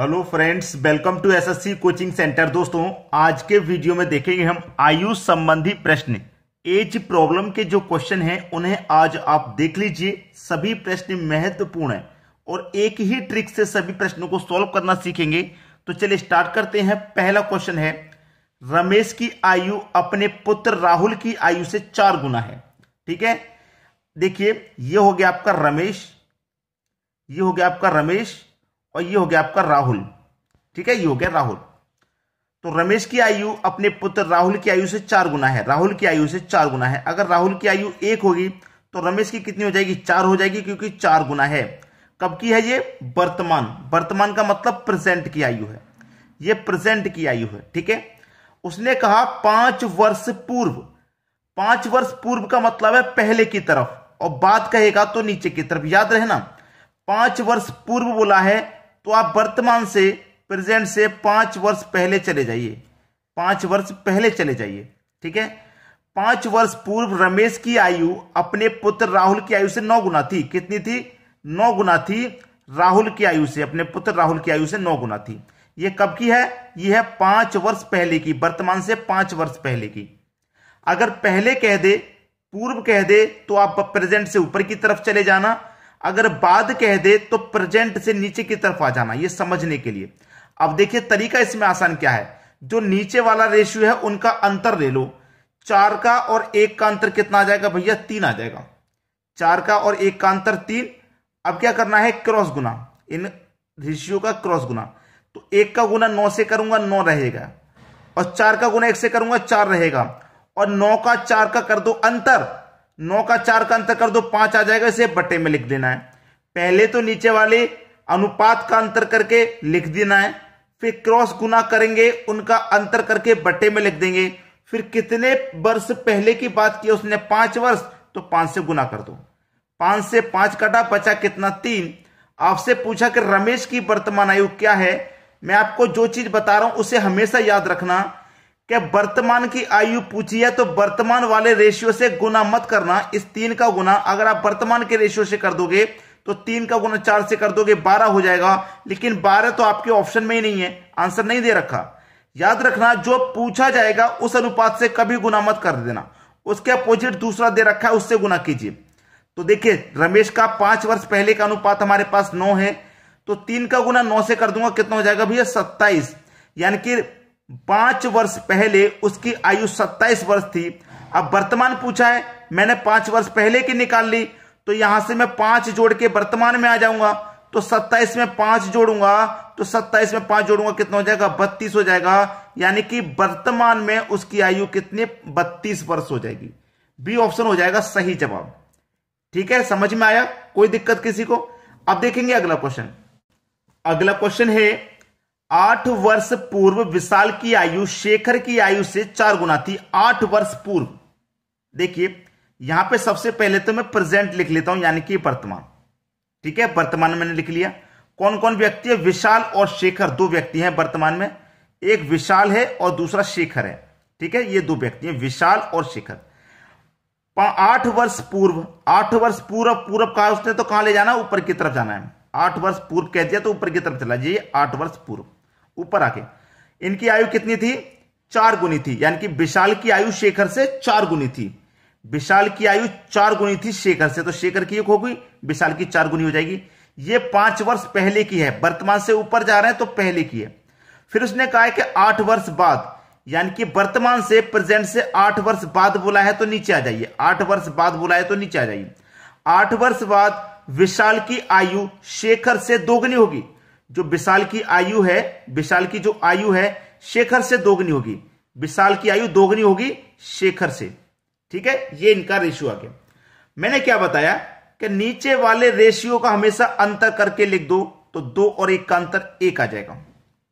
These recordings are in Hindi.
hello friends welcome to SSC coaching centre दोस्तों आज के वीडियो में देखेंगे हम आयु संबंधी प्रश्न एज प्रॉब्लम के जो क्वेश्चन हैं उन्हें आज आप देख लीजिए सभी प्रश्न महत्वपूर्ण हैं और एक ही ट्रिक से सभी प्रश्नों को सॉल्व करना सीखेंगे तो चलिए स्टार्ट करते हैं पहला क्वेश्चन है रमेश की आयु अपने पुत्र राहुल की आयु से चार गुना है ठीक है देखिए ये हो गया आपका रमेश ये हो गया आपका रमेश और ये हो गया आपका राहुल ठीक है ये हो गया राहुल तो रमेश की आयु अपने पुत्र राहुल की आयु से चार गुना है राहुल की आयु से चार गुना है अगर राहुल की आयु एक होगी तो रमेश की कितनी हो जाएगी चार हो जाएगी क्योंकि चार गुना है कब की है ये वर्तमान वर्तमान का मतलब प्रेजेंट की आयु है ये प्रेजेंट की आयु है ठीक है उसने कहा पांच वर्ष पूर्व पांच वर्ष पूर्व का मतलब है पहले की तरफ और बात कहेगा तो नीचे की तरफ याद रहे ना पांच वर्ष पूर्व बोला है तो आप वर्तमान से प्रेजेंट से पांच वर्ष पहले चले जाइए पांच वर्ष पहले चले जाइए ठीक है पांच वर्ष पूर्व रमेश की आयु अपने पुत्र राहुल की आयु से नौ गुना थी कितनी थी नौ गुना थी राहुल की आयु से अपने पुत्र राहुल की आयु से नौ गुना थी यह कब की है यह है पांच वर्ष पहले की वर्तमान से पांच वर्ष पहले की अगर पहले कह दे पूर्व कह दे तो आप प्रेजेंट से ऊपर की तरफ चले जाना अगर बाद कह दे तो प्रेजेंट से नीचे की तरफ आ जाना ये समझने के लिए अब देखिए तरीका इसमें आसान क्या है जो नीचे वाला रेशियो है उनका अंतर ले लो चार का और एक का अंतर कितना आ जाएगा भैया तीन आ जाएगा चार का और एक का अंतर तीन अब क्या करना है क्रॉस गुना इन रेशियो का क्रॉस गुना तो एक का गुना नौ से करूंगा नौ रहेगा और चार का गुना एक से करूंगा चार रहेगा और नौ का चार का कर दो अंतर नौ का चार का अंतर कर दो पांच आ जाएगा इसे बटे में लिख देना है पहले तो नीचे वाले अनुपात का अंतर करके लिख देना है फिर क्रॉस गुना करेंगे उनका अंतर करके बटे में लिख देंगे फिर कितने वर्ष पहले की बात की उसने पांच वर्ष तो पांच से गुना कर दो पांच से पांच कटा बचा कितना तीन आपसे पूछा कि रमेश की वर्तमान आयु क्या है मैं आपको जो चीज बता रहा हूं उसे हमेशा याद रखना कि वर्तमान की आयु पूछी है तो वर्तमान वाले रेशियो से गुना मत करना इस तीन का गुना अगर आप वर्तमान के रेशियो से कर दोगे तो तीन का गुना चार से कर दोगे बारह हो जाएगा लेकिन बारह तो आपके ऑप्शन में ही नहीं है आंसर नहीं दे रखा याद रखना जो पूछा जाएगा उस अनुपात से कभी गुना मत कर देना उसके अपोजिट दूसरा दे रखा है उससे गुना कीजिए तो देखिए रमेश का पांच वर्ष पहले का अनुपात हमारे पास नौ है तो तीन का गुना नौ से कर दूंगा कितना हो जाएगा भैया सत्ताईस यानी कि पांच वर्ष पहले उसकी आयु सत्ताईस वर्ष थी अब वर्तमान पूछा है मैंने पांच वर्ष पहले की निकाल ली तो यहां से मैं पांच जोड़ के वर्तमान में आ जाऊंगा तो सत्ताईस में पांच जोड़ूंगा तो सत्ताईस में पांच जोड़ूंगा कितना हो जाएगा बत्तीस हो जाएगा यानी कि वर्तमान में उसकी आयु कितनी बत्तीस वर्ष हो जाएगी बी ऑप्शन हो जाएगा सही जवाब ठीक है समझ में आया कोई दिक्कत किसी को अब देखेंगे अगला क्वेश्चन अगला क्वेश्चन है आठ वर्ष पूर्व विशाल की आयु शेखर की आयु से चार गुना थी आठ वर्ष पूर्व देखिए यहां पे सबसे पहले तो मैं प्रेजेंट लिख लेता हूं यानी कि वर्तमान ठीक है वर्तमान में मैंने लिख लिया कौन कौन व्यक्ति है विशाल और शेखर दो व्यक्ति हैं वर्तमान में एक विशाल है और दूसरा शेखर है ठीक है ये दो व्यक्ति हैं विशाल और शेखर आठ वर्ष पूर्व आठ वर्ष पूर्व पूर्व कहा उसने तो कहां ले जाना ऊपर की तरफ जाना है आठ वर्ष पूर्व कह दिया तो ऊपर की तरफ चला जाइए आठ वर्ष पूर्व ऊपर आके इनकी आयु कितनी थी चार गुनी थी यानी कि विशाल की आयु शेखर से चार गुनी थी विशाल की आयु चार गुनी थी शेखर से तो शेखर की एक हो गई विशाल की चार गुनी हो जाएगी ये पांच वर्ष पहले की है वर्तमान से ऊपर जा रहे हैं तो पहले की है फिर उसने कहा है कि आठ वर्ष बाद यानी कि वर्तमान से प्रेजेंट से आठ वर्ष बाद बोला है तो नीचे आ जाइए आठ वर्ष बाद बोला है तो नीचे आ जाइए आठ वर्ष बाद विशाल की आयु शेखर से दोगुनी होगी जो विशाल की आयु है विशाल की जो आयु है शेखर से दोगुनी होगी विशाल की आयु दोगुनी होगी शेखर से ठीक है ये इनका रेशियो आ गया मैंने क्या बताया कि नीचे वाले रेशियो का हमेशा अंतर करके लिख दो तो दो और एक का अंतर एक आ जाएगा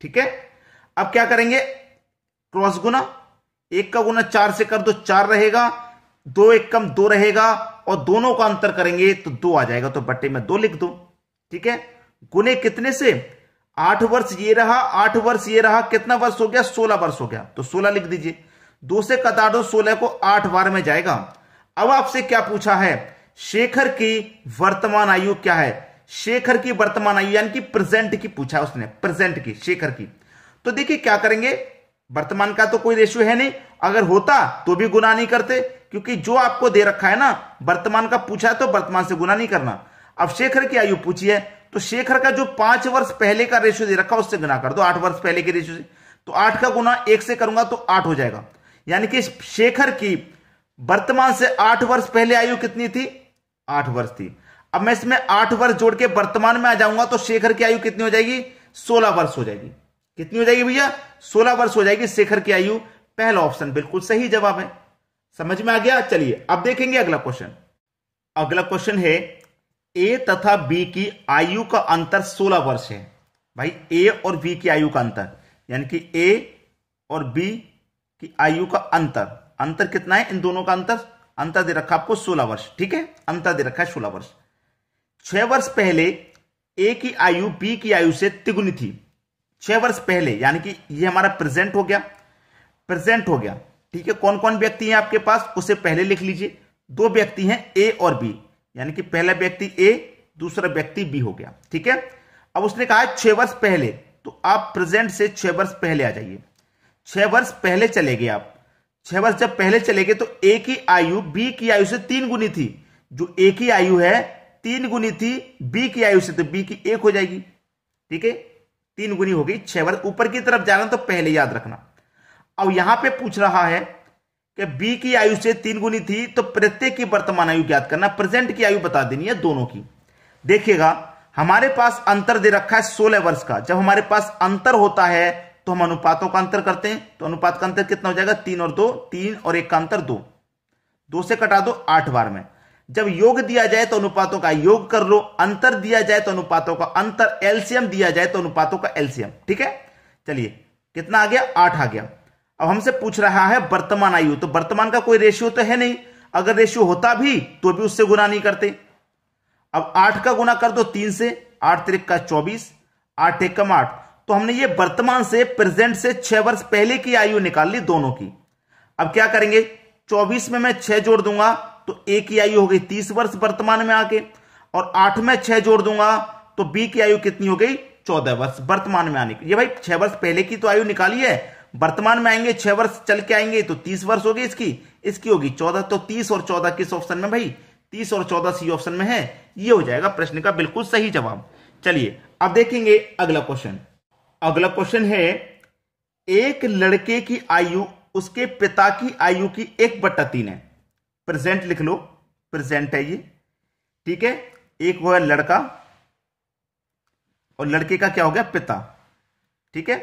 ठीक है अब क्या करेंगे क्रॉस गुना एक का गुना चार से कर दो चार रहेगा दो एक कम दो रहेगा और दोनों का अंतर करेंगे तो दो आ जाएगा तो बट्टे में दो लिख दो ठीक है गुने कितने से आठ वर्ष ये रहा आठ वर्ष ये रहा कितना वर्ष हो गया सोलह वर्ष हो गया तो सोलह लिख दीजिए दो से कता दो सोलह को आठ बार में जाएगा अब आपसे क्या पूछा है शेखर की वर्तमान आयु क्या है शेखर की वर्तमान आयु यानी कि प्रेजेंट की पूछा उसने प्रेजेंट की शेखर की तो देखिए क्या करेंगे वर्तमान का तो कोई रेशियो है नहीं अगर होता तो भी गुना नहीं करते क्योंकि जो आपको दे रखा है ना वर्तमान का पूछा है तो वर्तमान से गुना नहीं करना अब शेखर की आयु पूछिए तो शेखर का जो पांच वर्ष पहले का रेशियो दे रखा उससे गुना कर दो आठ वर्ष पहले के रेशियो से तो आठ का गुना एक से करूंगा तो आठ हो जाएगा यानी कि शेखर की वर्तमान से आठ वर्ष पहले आयु कितनी थी आठ वर्ष थी अब मैं इसमें आठ वर्ष जोड़ के वर्तमान में आ जाऊंगा तो शेखर की आयु कितनी हो जाएगी सोलह वर्ष हो जाएगी कितनी हो जाएगी भैया सोलह वर्ष हो जाएगी शेखर की आयु पहला ऑप्शन बिल्कुल सही जवाब है समझ में आ गया चलिए अब देखेंगे अगला क्वेश्चन अगला क्वेश्चन है ए तथा बी की आयु का अंतर 16 वर्ष है भाई ए और बी की आयु का अंतर यानी कि ए और बी की आयु का अंतर अंतर कितना है इन दोनों का अंतर अंतर दे रखा आपको 16 वर्ष ठीक है अंतर दे रखा है 16 वर्ष छह वर्ष पहले ए की आयु बी की आयु से तिगुनी थी छह वर्ष पहले यानी कि ये हमारा प्रेजेंट हो गया प्रेजेंट हो गया ठीक है कौन कौन व्यक्ति है आपके पास उसे पहले लिख लीजिए दो व्यक्ति हैं ए और बी यानी कि पहला व्यक्ति ए दूसरा व्यक्ति बी हो गया ठीक है अब उसने कहा छह वर्ष पहले तो आप प्रेजेंट से छह वर्ष पहले आ जाइए छह वर्ष पहले चले गए आप छह वर्ष जब पहले चले गए तो ए की आयु बी की आयु से तीन गुनी थी जो ए की आयु है तीन गुनी थी बी की आयु से तो बी की एक हो जाएगी ठीक है तीन गुनी हो गई छह वर्ष ऊपर की तरफ जाना तो पहले याद रखना अब यहां पे पूछ रहा है कि बी की आयु से तीन गुनी थी तो प्रत्येक की वर्तमान आयु ज्ञात करना प्रेजेंट की आयु बता देनी है दोनों की देखिएगा हमारे पास अंतर दे रखा है सोलह वर्ष का जब हमारे पास अंतर होता है तो हम अनुपातों का अंतर करते हैं तो अनुपात का अंतर कितना हो जाएगा तीन और दो तीन और एक का अंतर दो दो से कटा दो आठ बार में जब योग दिया जाए तो अनुपातों का योग कर लो अंतर दिया जाए तो अनुपातों का अंतर एलसीएम दिया जाए तो अनुपातों का एलसीएम ठीक है चलिए कितना आ गया आठ आ गया अब हमसे पूछ रहा है वर्तमान आयु तो वर्तमान का कोई रेशियो तो है नहीं अगर रेशियो होता भी तो भी उससे गुना नहीं करते अब आठ का गुना कर दो तीन से आठ तिर का चौबीस आठ एक कम आठ तो हमने ये वर्तमान से प्रेजेंट से छह वर्ष पहले की आयु निकाल ली दोनों की अब क्या करेंगे चौबीस में मैं छह जोड़ दूंगा तो ए की आयु हो गई तीस वर्ष वर्तमान में आके और आठ में छह जोड़ दूंगा तो बी की आयु कितनी हो गई चौदह वर्ष वर्तमान में आने की ये भाई छह वर्ष पहले की तो आयु निकाली है वर्तमान में आएंगे छह वर्ष चल के आएंगे तो तीस वर्ष होगी इसकी इसकी होगी चौदह तो तीस और चौदह किस ऑप्शन में भाई तीस और चौदह सी ऑप्शन में है ये हो जाएगा प्रश्न का बिल्कुल सही जवाब चलिए अब देखेंगे अगला क्वेश्चन अगला क्वेश्चन है एक लड़के की आयु उसके पिता की आयु की एक बट्टा तीन है प्रेजेंट लिख लो प्रेजेंट है ये ठीक है एक हुआ लड़का और लड़के का क्या हो गया पिता ठीक है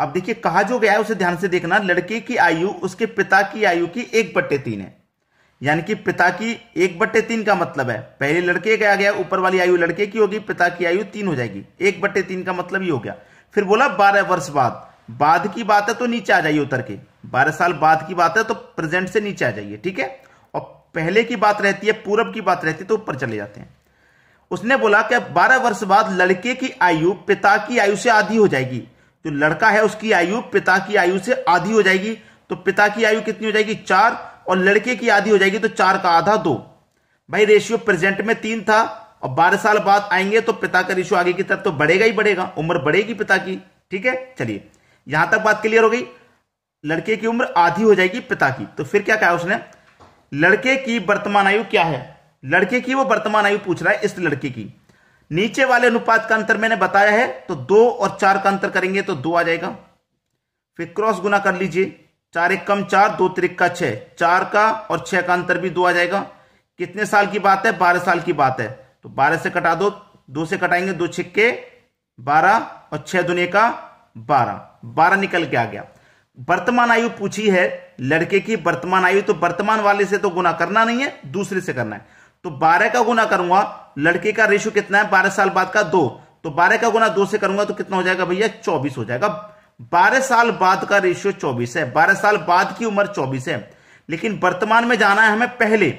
अब देखिए कहा जो गया है उसे ध्यान से देखना लड़के की आयु उसके पिता की आयु की एक बट्टे तीन है यानी कि पिता की एक बट्टे तीन का मतलब है पहले लड़के का गया ऊपर वाली आयु लड़के की होगी पिता की आयु तीन हो जाएगी एक बट्टे तीन का मतलब ये हो गया फिर बोला बारह वर्ष बाद बाद की बात है तो नीचे आ जाइए उतर के बारह साल बाद की बात है तो प्रेजेंट से नीचे आ जाइए ठीक है और पहले की बात रहती है पूरब की बात रहती है तो ऊपर चले जाते हैं उसने बोला कि बारह वर्ष बाद लड़के की आयु पिता की आयु से आधी हो जाएगी जो लड़का है उसकी आयु पिता की आयु से आधी हो जाएगी तो पिता की आयु कितनी हो जाएगी चार और लड़के की आधी हो जाएगी तो चार का आधा दो भाई रेशियो प्रेजेंट में तीन था और बारह साल बाद आएंगे तो पिता का रेशियो आगे की तरफ तो बढ़ेगा ही बढ़ेगा उम्र बढ़ेगी पिता की ठीक है चलिए यहां तक बात क्लियर हो गई लड़के की उम्र आधी हो जाएगी पिता की तो फिर क्या कहा उसने लड़के की वर्तमान आयु क्या है लड़के की वो वर्तमान आयु पूछ रहा है इस लड़के की नीचे वाले अनुपात का अंतर मैंने बताया है तो दो और चार का अंतर करेंगे तो दो आ जाएगा फिर क्रॉस गुना कर लीजिए चार एक कम चार दो त्रिक का छह चार का और छह का अंतर भी दो आ जाएगा कितने साल की बात है बारह साल की बात है तो बारह से कटा दो दो से कटाएंगे दो छिक्के बारह और छह दुनिया का बारह बारह निकल के आ गया वर्तमान आयु पूछी है लड़के की वर्तमान आयु तो वर्तमान वाले से तो गुना करना नहीं है दूसरे से करना है तो बारह का गुना करूंगा लड़के का रेशियो कितना है बारह साल बाद का दो तो बारह का गुना दो से करूंगा तो कितना हो जाएगा भैया चौबीस हो जाएगा बारह साल बाद का रेशियो चौबीस है बारह साल बाद की उम्र चौबीस है लेकिन वर्तमान में जाना है हमें पहले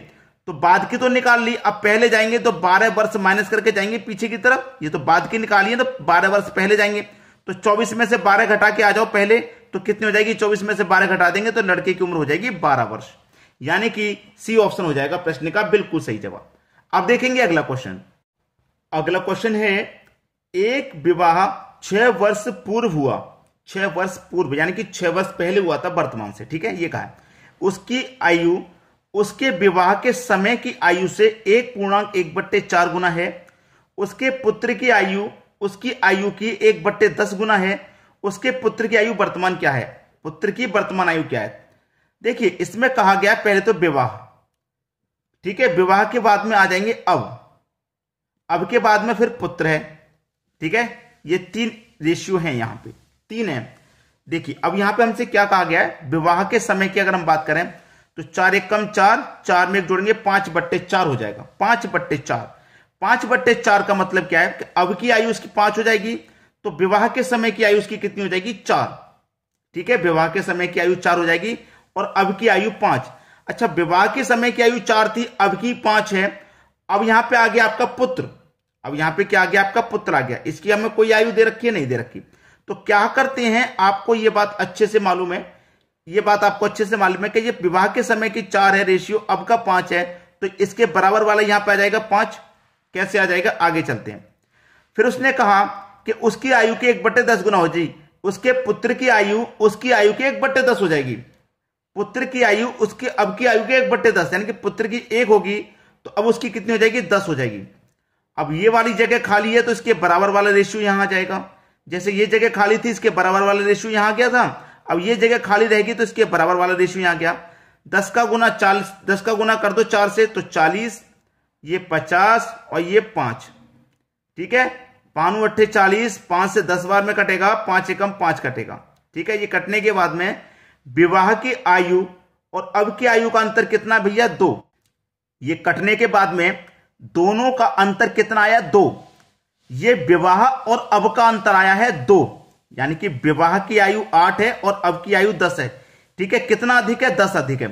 तो बाद की तो निकाल ली अब पहले जाएंगे तो बारह वर्ष माइनस करके जाएंगे पीछे की तरफ ये तो बाद की निकालिए तो बारह वर्ष पहले जाएंगे तो चौबीस में से बारह घटा के आ जाओ पहले तो कितनी हो जाएगी चौबीस में से बारह घटा देंगे तो लड़के की उम्र हो जाएगी बारह वर्ष यानी कि सी ऑप्शन हो जाएगा प्रश्न का बिल्कुल सही जवाब अब देखेंगे अगला क्वेश्चन अगला क्वेश्चन है एक विवाह छह वर्ष पूर्व हुआ छह वर्ष पूर्व यानी कि छह वर्ष पहले हुआ था वर्तमान से ठीक है ये कहा है उसकी आयु उसके विवाह के समय की आयु से एक पूर्णांक एक बट्टे चार गुना है उसके पुत्र की आयु उसकी आयु की एक बट्टे दस गुना है उसके पुत्र की आयु वर्तमान क्या है पुत्र की वर्तमान आयु क्या है देखिए इसमें कहा गया पहले तो विवाह ठीक है विवाह के बाद में आ जाएंगे अब अब के बाद में फिर पुत्र है ठीक है ये तीन रेशियो हैं यहां पे तीन है देखिए अब यहां पे हमसे क्या कहा गया है विवाह के समय की अगर हम बात करें तो चार एक कम चार चार में एक जोड़ेंगे पांच बट्टे चार हो जाएगा पांच बट्टे चार पांच बट्टे चार का मतलब क्या है कि अब की आयु उसकी पांच हो जाएगी तो विवाह के समय की आयु उसकी कितनी हो जाएगी चार ठीक है विवाह के समय की आयु चार हो जाएगी और अब की आयु पांच अच्छा विवाह के समय की आयु चार थी अब की पांच है अब यहां पे आ गया आपका पुत्र अब यहां पे क्या आ गया आपका पुत्र आ गया इसकी हमें कोई आयु दे रखी है नहीं दे रखी तो क्या करते हैं आपको ये बात अच्छे से मालूम है ये बात आपको अच्छे से मालूम है कि ये विवाह के समय की चार है रेशियो अब का पांच है तो इसके बराबर वाला यहां पर आ जाएगा पांच कैसे आ जाएगा आगे चलते हैं फिर उसने कहा कि उसकी आयु के एक बट्टे दस गुना हो जाएगी उसके पुत्र की आयु उसकी आयु के एक बट्टे दस हो जाएगी पुत्र की आयु उसके अब की आयु के एक बट्टे दस यानी कि पुत्र की एक होगी तो अब उसकी कितनी हो जाएगी दस हो जाएगी अब ये वाली जगह खाली है तो इसके बराबर वाला रेशियो यहां आ जाएगा जैसे ये जगह खाली थी इसके बराबर वाला रेशियो यहां गया था अब ये जगह खाली रहेगी तो इसके बराबर वाला रेशियो यहां गया दस का गुना चालीस दस का गुना कर दो चार से तो चालीस ये पचास और ये पांच ठीक है पानू अट्ठे चालीस पांच से दस बार में कटेगा पांच एकम पांच कटेगा ठीक है ये कटने के बाद में विवाह की आयु और अब की आयु का अंतर कितना भैया दो ये कटने के बाद में दोनों का अंतर कितना आया दो ये विवाह और अब का अंतर आया है दो यानी कि विवाह की आयु आठ है और अब की आयु दस है ठीक है कितना अधिक है दस अधिक है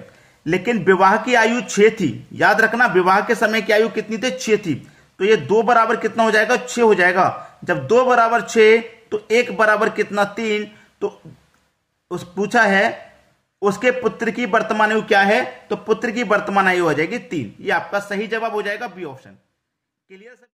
लेकिन विवाह की आयु छह थी याद रखना विवाह के समय की आयु कितनी थी छह थी तो ये दो बराबर कितना हो जाएगा छह हो जाएगा जब दो बराबर छे तो एक बराबर कितना तीन तो उस पूछा है उसके पुत्र की वर्तमान आयु क्या है तो पुत्र की वर्तमान आयु हो जाएगी तीन ये आपका सही जवाब हो जाएगा बी ऑप्शन क्लियर